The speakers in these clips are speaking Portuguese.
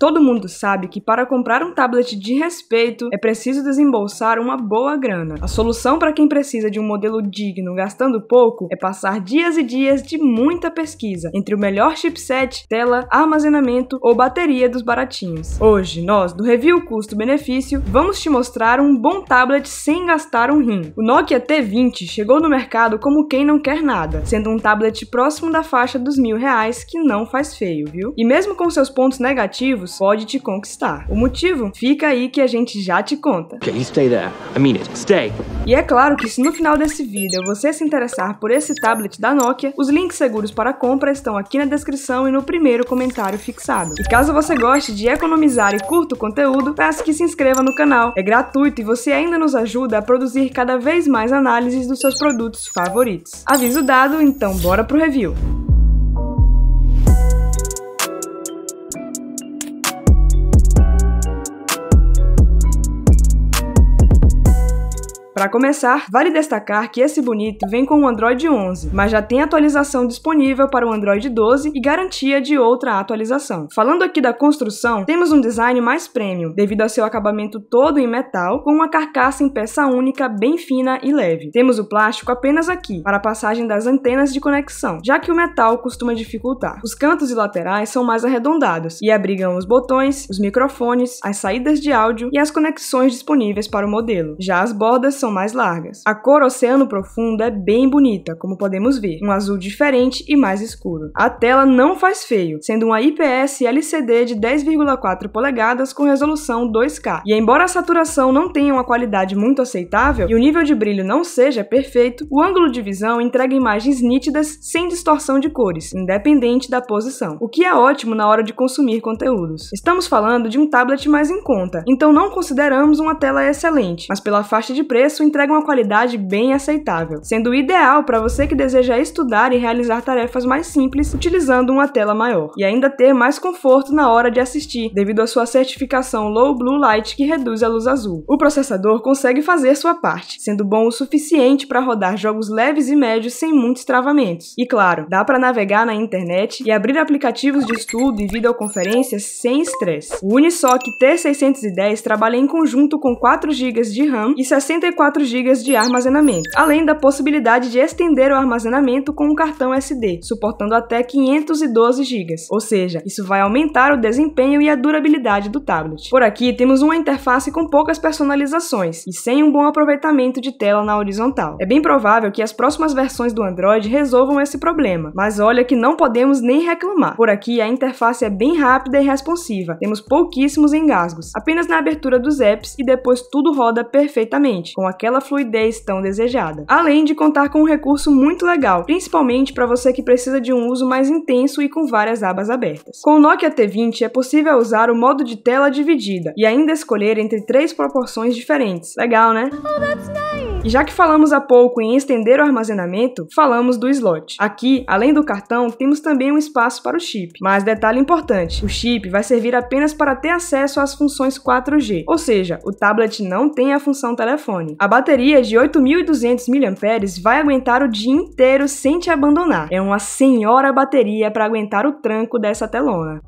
Todo mundo sabe que para comprar um tablet de respeito é preciso desembolsar uma boa grana. A solução para quem precisa de um modelo digno gastando pouco é passar dias e dias de muita pesquisa entre o melhor chipset, tela, armazenamento ou bateria dos baratinhos. Hoje, nós do Review Custo-Benefício vamos te mostrar um bom tablet sem gastar um rim. O Nokia T20 chegou no mercado como quem não quer nada, sendo um tablet próximo da faixa dos mil reais que não faz feio, viu? E mesmo com seus pontos negativos, outros pode te conquistar. O motivo? Fica aí que a gente já te conta. Okay, stay there. I mean it. Stay. E é claro que se no final desse vídeo você se interessar por esse tablet da Nokia, os links seguros para compra estão aqui na descrição e no primeiro comentário fixado. E caso você goste de economizar e curta o conteúdo, peço que se inscreva no canal. É gratuito e você ainda nos ajuda a produzir cada vez mais análises dos seus produtos favoritos. Aviso dado, então bora pro review. Para começar, vale destacar que esse bonito vem com o Android 11, mas já tem atualização disponível para o Android 12 e garantia de outra atualização. Falando aqui da construção, temos um design mais premium, devido ao seu acabamento todo em metal, com uma carcaça em peça única bem fina e leve. Temos o plástico apenas aqui, para a passagem das antenas de conexão, já que o metal costuma dificultar. Os cantos e laterais são mais arredondados e abrigam os botões, os microfones, as saídas de áudio e as conexões disponíveis para o modelo. Já as bordas são são mais largas. A cor oceano profundo é bem bonita, como podemos ver, um azul diferente e mais escuro. A tela não faz feio, sendo uma IPS LCD de 10,4 polegadas com resolução 2K. E embora a saturação não tenha uma qualidade muito aceitável e o nível de brilho não seja perfeito, o ângulo de visão entrega imagens nítidas sem distorção de cores, independente da posição, o que é ótimo na hora de consumir conteúdos. Estamos falando de um tablet mais em conta, então não consideramos uma tela excelente, mas pela faixa de preço entrega uma qualidade bem aceitável, sendo ideal para você que deseja estudar e realizar tarefas mais simples utilizando uma tela maior, e ainda ter mais conforto na hora de assistir, devido à sua certificação Low Blue Light que reduz a luz azul. O processador consegue fazer sua parte, sendo bom o suficiente para rodar jogos leves e médios sem muitos travamentos. E claro, dá para navegar na internet e abrir aplicativos de estudo e videoconferências sem estresse. O Unisoc T610 trabalha em conjunto com 4 GB de RAM e 64 64 GB de armazenamento, além da possibilidade de estender o armazenamento com um cartão SD, suportando até 512 GB, ou seja, isso vai aumentar o desempenho e a durabilidade do tablet. Por aqui temos uma interface com poucas personalizações e sem um bom aproveitamento de tela na horizontal. É bem provável que as próximas versões do Android resolvam esse problema, mas olha que não podemos nem reclamar. Por aqui a interface é bem rápida e responsiva, temos pouquíssimos engasgos, apenas na abertura dos apps e depois tudo roda perfeitamente, com aquela fluidez tão desejada. Além de contar com um recurso muito legal, principalmente para você que precisa de um uso mais intenso e com várias abas abertas. Com o Nokia T20 é possível usar o modo de tela dividida e ainda escolher entre três proporções diferentes. Legal, né? Oh, e já que falamos há pouco em estender o armazenamento, falamos do slot. Aqui, além do cartão, temos também um espaço para o chip. Mas detalhe importante, o chip vai servir apenas para ter acesso às funções 4G, ou seja, o tablet não tem a função telefone. A bateria de 8.200 mAh vai aguentar o dia inteiro sem te abandonar. É uma senhora bateria para aguentar o tranco dessa telona.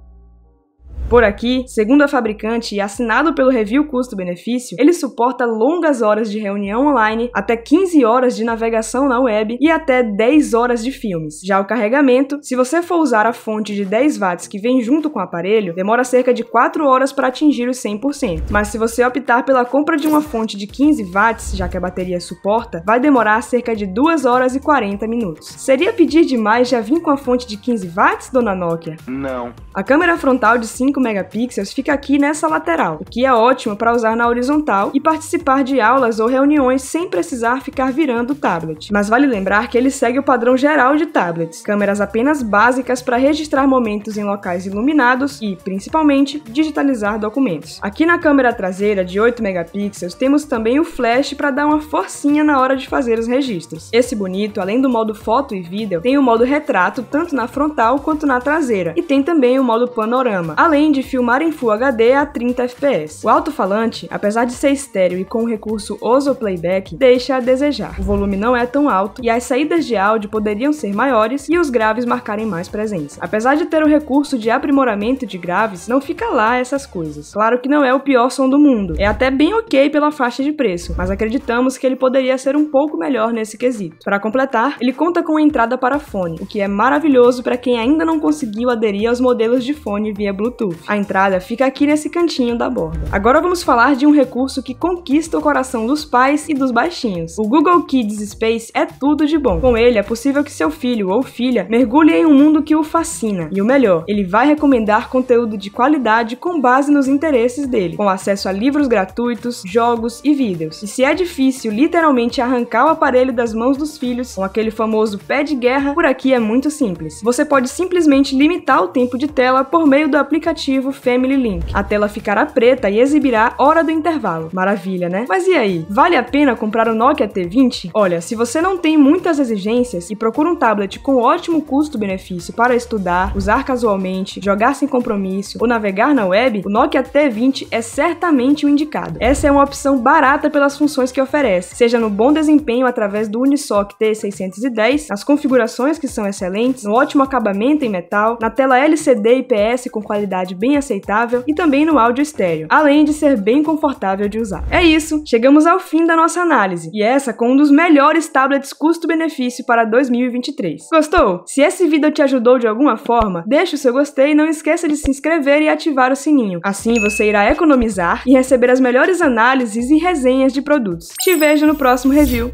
Por aqui, segundo a fabricante e assinado pelo review custo-benefício, ele suporta longas horas de reunião online, até 15 horas de navegação na web e até 10 horas de filmes. Já o carregamento, se você for usar a fonte de 10 watts que vem junto com o aparelho, demora cerca de 4 horas para atingir os 100%. Mas se você optar pela compra de uma fonte de 15 watts, já que a bateria suporta, vai demorar cerca de 2 horas e 40 minutos. Seria pedir demais já vir com a fonte de 15 watts, dona Nokia? Não. A câmera frontal de 5 5 megapixels fica aqui nessa lateral, o que é ótimo para usar na horizontal e participar de aulas ou reuniões sem precisar ficar virando o tablet. Mas vale lembrar que ele segue o padrão geral de tablets, câmeras apenas básicas para registrar momentos em locais iluminados e, principalmente, digitalizar documentos. Aqui na câmera traseira de 8 megapixels temos também o flash para dar uma forcinha na hora de fazer os registros. Esse bonito, além do modo foto e vídeo, tem o modo retrato tanto na frontal quanto na traseira e tem também o modo panorama, além além de filmar em Full HD a 30 fps. O alto-falante, apesar de ser estéreo e com o recurso OZO Playback, deixa a desejar. O volume não é tão alto e as saídas de áudio poderiam ser maiores e os graves marcarem mais presença. Apesar de ter o recurso de aprimoramento de graves, não fica lá essas coisas. Claro que não é o pior som do mundo, é até bem ok pela faixa de preço, mas acreditamos que ele poderia ser um pouco melhor nesse quesito. Para completar, ele conta com entrada para fone, o que é maravilhoso para quem ainda não conseguiu aderir aos modelos de fone via Bluetooth. A entrada fica aqui nesse cantinho da borda. Agora vamos falar de um recurso que conquista o coração dos pais e dos baixinhos. O Google Kids Space é tudo de bom. Com ele é possível que seu filho ou filha mergulhe em um mundo que o fascina. E o melhor, ele vai recomendar conteúdo de qualidade com base nos interesses dele, com acesso a livros gratuitos, jogos e vídeos. E se é difícil literalmente arrancar o aparelho das mãos dos filhos com aquele famoso pé de guerra, por aqui é muito simples. Você pode simplesmente limitar o tempo de tela por meio do aplicativo aplicativo Family Link. A tela ficará preta e exibirá hora do intervalo. Maravilha, né? Mas e aí? Vale a pena comprar o Nokia T20? Olha, se você não tem muitas exigências e procura um tablet com ótimo custo-benefício para estudar, usar casualmente, jogar sem compromisso ou navegar na web, o Nokia T20 é certamente o indicado. Essa é uma opção barata pelas funções que oferece, seja no bom desempenho através do Unisoc T610, nas configurações que são excelentes, no ótimo acabamento em metal, na tela LCD IPS com qualidade qualidade bem aceitável e também no áudio estéreo, além de ser bem confortável de usar. É isso, chegamos ao fim da nossa análise, e essa com um dos melhores tablets custo-benefício para 2023. Gostou? Se esse vídeo te ajudou de alguma forma, deixa o seu gostei e não esqueça de se inscrever e ativar o sininho. Assim você irá economizar e receber as melhores análises e resenhas de produtos. Te vejo no próximo review.